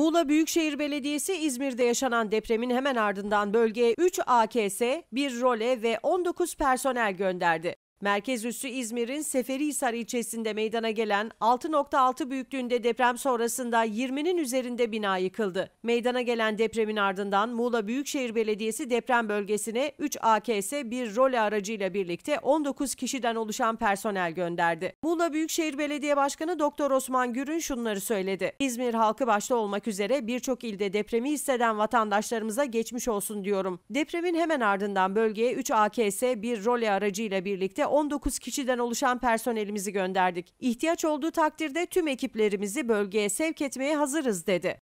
Muğla Büyükşehir Belediyesi İzmir'de yaşanan depremin hemen ardından bölgeye 3 AKS, 1 role ve 19 personel gönderdi. Merkez üssü İzmir'in Seferihisar ilçesinde meydana gelen 6.6 büyüklüğünde deprem sonrasında 20'nin üzerinde bina yıkıldı. Meydana gelen depremin ardından Muğla Büyükşehir Belediyesi deprem bölgesine 3 AKS bir role aracıyla birlikte 19 kişiden oluşan personel gönderdi. Muğla Büyükşehir Belediye Başkanı Doktor Osman Gür'ün şunları söyledi. İzmir halkı başta olmak üzere birçok ilde depremi hisseden vatandaşlarımıza geçmiş olsun diyorum. Depremin hemen ardından bölgeye 3 AKS bir role aracıyla birlikte 19 kişiden oluşan personelimizi gönderdik. İhtiyaç olduğu takdirde tüm ekiplerimizi bölgeye sevk etmeye hazırız dedi.